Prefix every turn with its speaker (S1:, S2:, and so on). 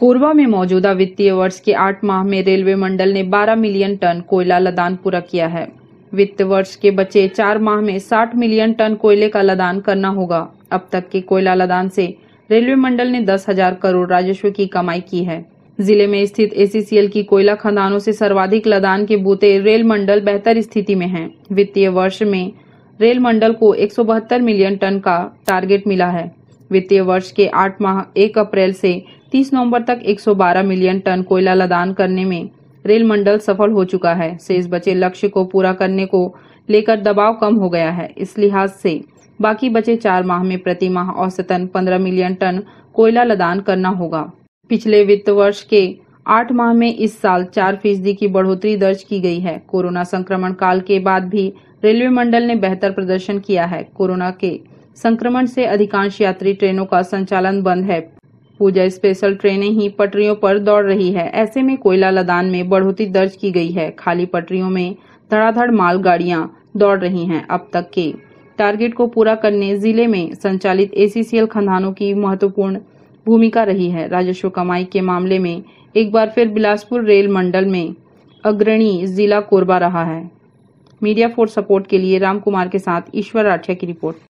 S1: कोरबा में मौजूदा वित्तीय वर्ष के आठ माह में रेलवे मंडल ने 12 मिलियन टन कोयला लदान पूरा किया है वित्त वर्ष के बचे चार माह में 60 मिलियन टन कोयले का लदान करना होगा अब तक के कोयला लदान से रेलवे मंडल ने दस हजार करोड़ राजस्व की कमाई की है जिले में स्थित एसीसीएल की कोयला खदानों से सर्वाधिक लदान के बूते रेल मंडल बेहतर स्थिति में है वित्तीय वर्ष में रेल मंडल को एक मिलियन टन का टारगेट मिला है वित्तीय वर्ष के आठ माह एक अप्रैल से 30 नवंबर तक 112 मिलियन टन कोयला लदान करने में रेल मंडल सफल हो चुका है शेष बचे लक्ष्य को पूरा करने को लेकर दबाव कम हो गया है इस लिहाज से बाकी बचे चार माह में प्रति माह औसतन 15 मिलियन टन कोयला लदान करना होगा पिछले वित्त वर्ष के आठ माह में इस साल चार फीसदी की बढ़ोतरी दर्ज की गई है कोरोना संक्रमण काल के बाद भी रेलवे मंडल ने बेहतर प्रदर्शन किया है कोरोना के संक्रमण से अधिकांश यात्री ट्रेनों का संचालन बंद है पूजा स्पेशल ट्रेनें ही पटरियों पर दौड़ रही है ऐसे में कोयला लदान में बढ़ोतरी दर्ज की गई है खाली पटरियों में धड़ाधड़ माल मालगाड़ियां दौड़ रही हैं अब तक के टारगेट को पूरा करने जिले में संचालित एसीसीएल खदानों की महत्वपूर्ण भूमिका रही है राजस्व कमाई के मामले में एक बार फिर बिलासपुर रेल मंडल में अग्रणी जिला कोरबा रहा है मीडिया फोर्स सपोर्ट के लिए राम कुमार के साथ ईश्वर राठिया की रिपोर्ट